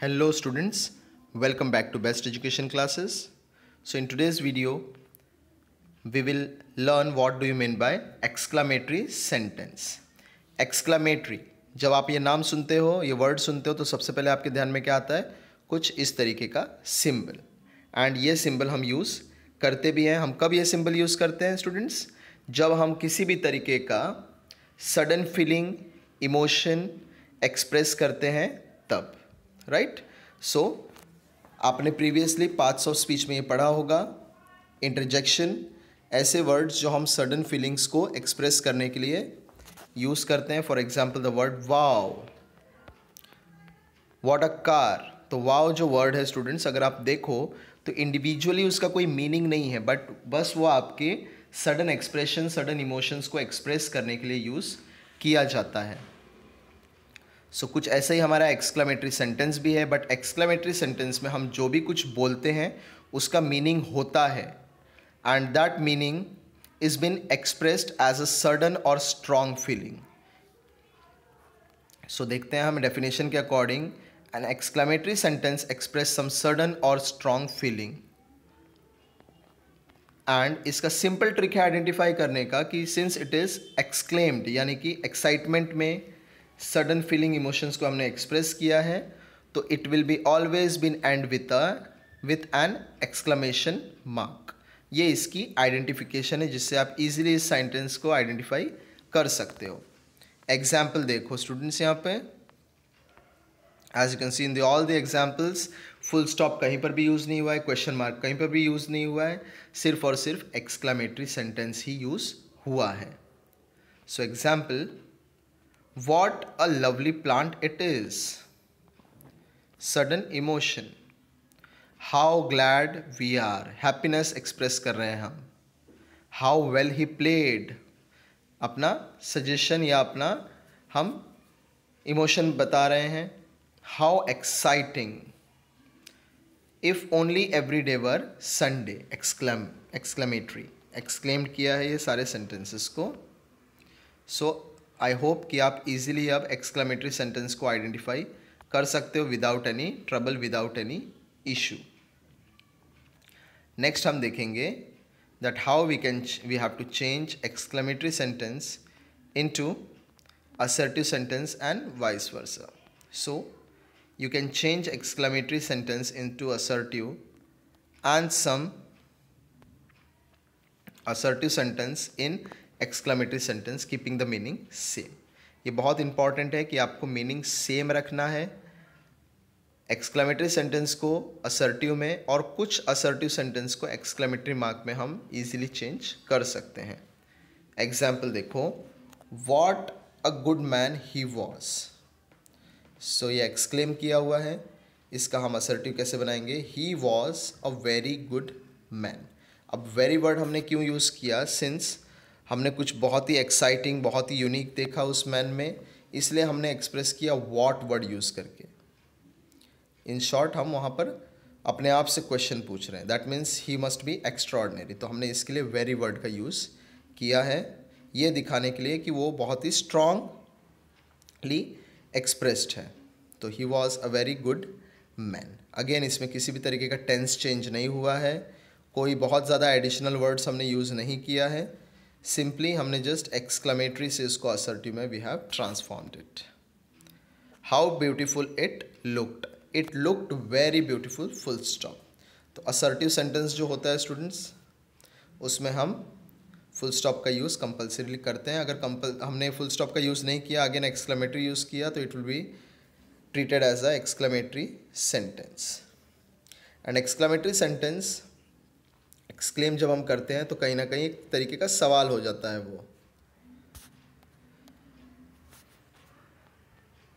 Hello students, welcome back to Best Education classes. So in today's video, we will learn what do you mean by exclamatory sentence. Exclamatory, जब आप ये नाम सुनते हो ये word सुनते हो तो सबसे पहले आपके ध्यान में क्या आता है कुछ इस तरीके का सिम्बल एंड ये सिम्बल हम यूज़ करते भी हैं हम कब ये सिम्बल यूज़ करते हैं स्टूडेंट्स जब हम किसी भी तरीके का सडन फीलिंग इमोशन एक्सप्रेस करते हैं तब राइट सो आपने प्रीवियसली पार्ट्स ऑफ स्पीच में ये पढ़ा होगा इंटरजेक्शन ऐसे वर्ड्स जो हम सडन फीलिंग्स को एक्सप्रेस करने के लिए यूज़ करते हैं for example the word wow what a car तो वाओ जो वर्ड है स्टूडेंट्स अगर आप देखो तो इंडिविजुअली उसका कोई मीनिंग नहीं है बट बस वो आपके सडन एक्सप्रेशन सडन इमोशंस को एक्सप्रेस करने के लिए यूज़ किया जाता है सो so, कुछ ऐसा ही हमारा एक्सक्लामेटरी सेंटेंस भी है बट एक्सक्लामेटरी सेंटेंस में हम जो भी कुछ बोलते हैं उसका मीनिंग होता है and that meaning is been expressed as a sudden और स्ट्रॉन्ग फीलिंग सो देखते हैं हम डेफिनेशन के according an exclamatory sentence express some sudden और स्ट्रॉन्ग फीलिंग एंड इसका सिंपल ट्रिक है आइडेंटिफाई करने का कि सिंस इट इज़ एक्सक्लेम्ड यानी कि एक्साइटमेंट में सडन फीलिंग इमोशंस को हमने एक्सप्रेस किया है तो it will be always been and with a with an exclamation mark ये इसकी आइडेंटिफिकेशन है जिससे आप इजीली इस सेंटेंस को आइडेंटिफाई कर सकते हो एग्जाम्पल देखो स्टूडेंट्स यहाँ पे as you can see in the all the examples full stop कहीं पर भी यूज़ नहीं हुआ है क्वेश्चन मार्क कहीं पर भी यूज़ नहीं हुआ है सिर्फ और सिर्फ एक्सक्लामेटरी सेंटेंस ही यूज़ हुआ है so example what a lovely plant it is sudden emotion how glad we are Happiness express कर रहे हैं हम हाउ वेल ही प्लेड अपना सजेशन या अपना हम इमोशन बता रहे हैं how exciting if only every day were Sunday exclaim exclamatory exclaim किया है ये सारे सेंटेंसेस को सो आई होप कि आप इजीली अब एक्सक्लामेटरी सेंटेंस को आइडेंटिफाई कर सकते हो without any trouble without any issue next हम देखेंगे that how we can we have to change exclamatory sentence into assertive sentence and vice versa so you can change exclamatory sentence into assertive and some assertive sentence in exclamatory sentence keeping the meaning same ये बहुत important है कि आपको meaning same रखना है exclamatory sentence को assertive में और कुछ असर्टिव सेंटेंस को एक्सक्लामेटरी मार्क में हम इजीली चेंज कर सकते हैं एग्जाम्पल देखो what a good man he was so ये एक्सक्लेम किया हुआ है इसका हम असर्टिव कैसे बनाएंगे he was a very good man अब वेरी वर्ड हमने क्यों यूज़ किया सिंस हमने कुछ बहुत ही एक्साइटिंग बहुत ही यूनिक देखा उस मैन में इसलिए हमने एक्सप्रेस किया वॉट वर्ड यूज़ करके इन शॉर्ट हम वहाँ पर अपने आप से क्वेश्चन पूछ रहे हैं that means he must be extraordinary तो हमने इसके लिए वेरी वर्ड का यूज़ किया है ये दिखाने के लिए कि वो बहुत ही स्ट्रांगली एक्सप्रेस्ड है तो he was a very good man again इसमें किसी भी तरीके का टेंस चेंज नहीं हुआ है कोई बहुत ज़्यादा एडिशनल वर्ड्स हमने यूज़ नहीं किया है सिंपली हमने जस्ट एक्सक्लमेटरी से इसको असर्टिव में we have transformed it how beautiful it looked it looked very beautiful full stop तो असर्टिव सेंटेंस जो होता है स्टूडेंट्स उसमें हम फुल स्टॉप का यूज़ कंपल्सरीली करते हैं अगर कंपल हमने फुल स्टॉप का यूज़ नहीं किया अगेन एक्सक्लामेटरी यूज़ किया तो it will be treated as a exclamatory sentence and exclamatory sentence exclaim जब हम करते हैं तो कहीं ना कहीं एक तरीके का सवाल हो जाता है वो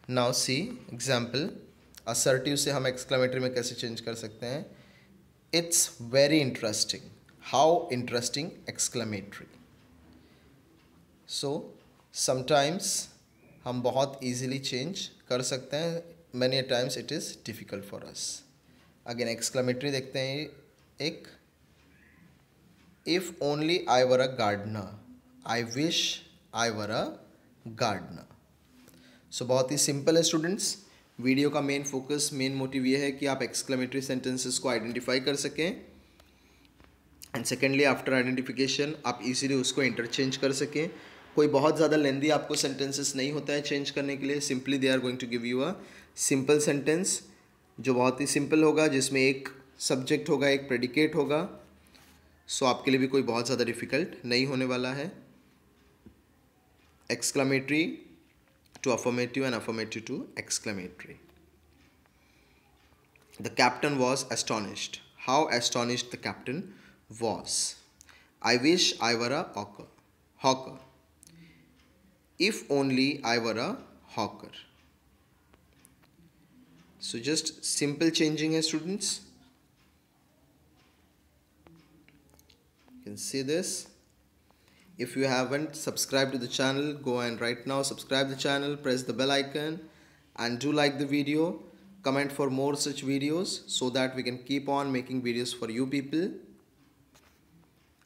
नाउ सी एग्जाम्पल असर्टिव से हम एक्सक्लेमेटरी में कैसे चेंज कर सकते हैं it's very interesting how interesting exclamatory so sometimes हम बहुत ईजिली चेंज कर सकते हैं many times it is difficult for us again exclamatory देखते हैं एक if only I were a gardener I wish I were a gardener so बहुत ही सिंपल है स्टूडेंट्स वीडियो का मेन फोकस मेन मोटिव ये है कि आप एक्सक्लेमेटरी सेंटेंसेस को आइडेंटिफाई कर सकें एंड सेकेंडली आफ्टर आइडेंटिफिकेशन आप इजीली उसको इंटरचेंज कर सकें कोई बहुत ज़्यादा लेंदी आपको सेंटेंसेस नहीं होता है चेंज करने के लिए simply they are going to give you a simple sentence जो बहुत ही सिंपल होगा जिसमें एक सब्जेक्ट होगा एक प्रेडिकेट होगा सो आपके लिए भी कोई बहुत ज़्यादा डिफिकल्ट नहीं होने वाला है exclamatory to affirmative and affirmative to exclamatory the captain was astonished how astonished the captain was I wish I were अकर hawker if only I were a hawker so just simple changing है students can see this if you haven't subscribed to the channel go and right now subscribe the channel press the bell icon and do like the video comment for more such videos so that we can keep on making videos for you people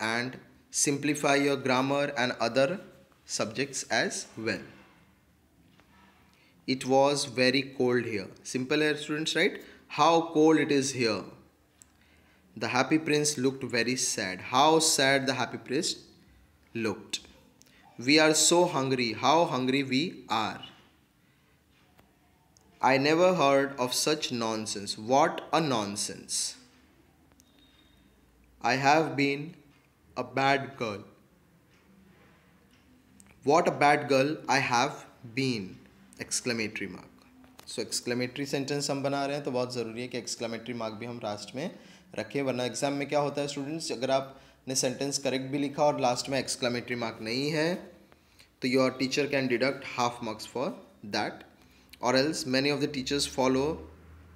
and simplify your grammar and other subjects as well it was very cold here simple air students right how cold it is here the happy prince looked very sad. How sad the happy prince looked. We are so hungry. How hungry we are. I never heard of such nonsense. What a nonsense. I have been a bad girl. What a bad girl I have been! Exclamatory mark. So exclamatory sentence हम बना रहे हैं तो बहुत ज़रूरी है कि exclamatory mark भी हम लास्ट में रखें वरना एग्जाम में क्या होता है स्टूडेंट्स अगर आपने सेंटेंस करेक्ट भी लिखा और लास्ट में एक्सक्लेमेटरी मार्क नहीं है तो your teacher can deduct half marks for that और else many of the teachers follow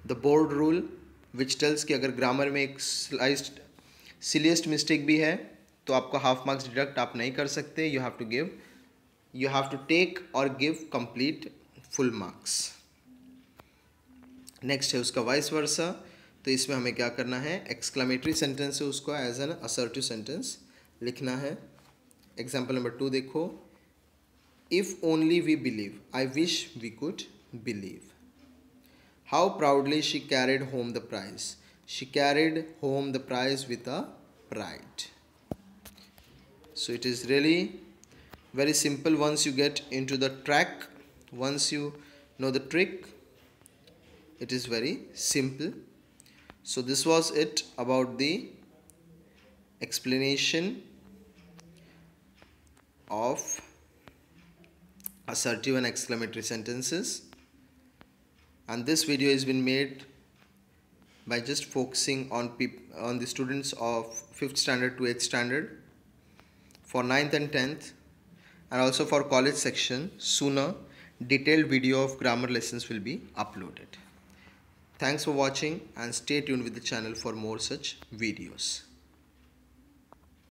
the board rule which tells कि अगर ग्रामर में एक स्लाइस्ड सिलियस्ट मिस्टेक भी है तो आपको हाफ मार्क्स डिडक्ट आप नहीं कर सकते you have to give you have to take और give complete full marks next है उसका वाइस वर्सा तो इसमें हमें क्या करना है एक्सक्लामेटरी सेंटेंस है उसको एज एन असर्टिव सेंटेंस लिखना है एग्जाम्पल नंबर टू देखो if only we believe I wish we could believe how proudly she carried home the prize she carried home the prize with a pride so it is really very simple once you get into the track once you know the trick it is very simple so this was it about the explanation of assertive and exclamatory sentences and this video has been made by just focusing on on the students of 5th standard to 8th standard for 9th and 10th and also for college section sooner detailed video of grammar lessons will be uploaded Thanks for watching and stay tuned with the channel for more such videos.